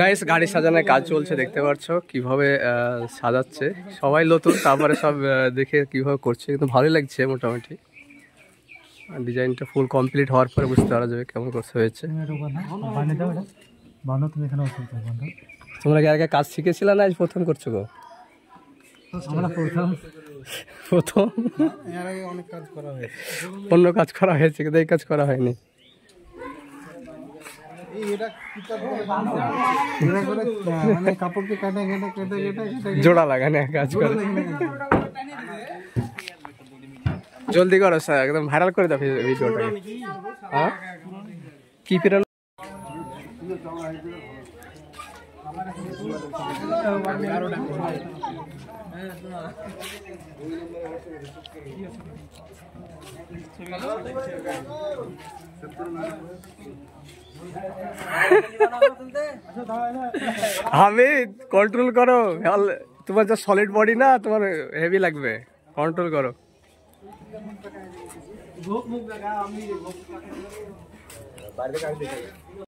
guys গাড়ি সাজানোর কাজ চলছে দেখতে পাচ্ছ কিভাবে সাজাচ্ছে সবাই নতুন তারপরে সব দেখে কিভাবে করছে কিন্তু ভালোই লাগছে মোটামুটি ডিজাইনটা ফুল কমপ্লিট হওয়ার পরে বুঝতে পারা যাবে কেমন করতে হয়েছে তোমরা কি আগে কাজ শিখেছিল না প্রথম করছো গো প্রথম অন্য কাজ করা হয়েছে কিন্তু এই কাজ করা হয়নি মানে কাপড়কে জোড়া লাগানে কাজ করে জলদি করো স্যার একদম ভাইরাল করে দাও ভিডিওটা হ্যাঁ কি ফেরাল Thank হামিদ কন্ট্রোল করো তোমার যা সলিড বডি না তোমার হেভি লাগবে কন্ট্রোল করো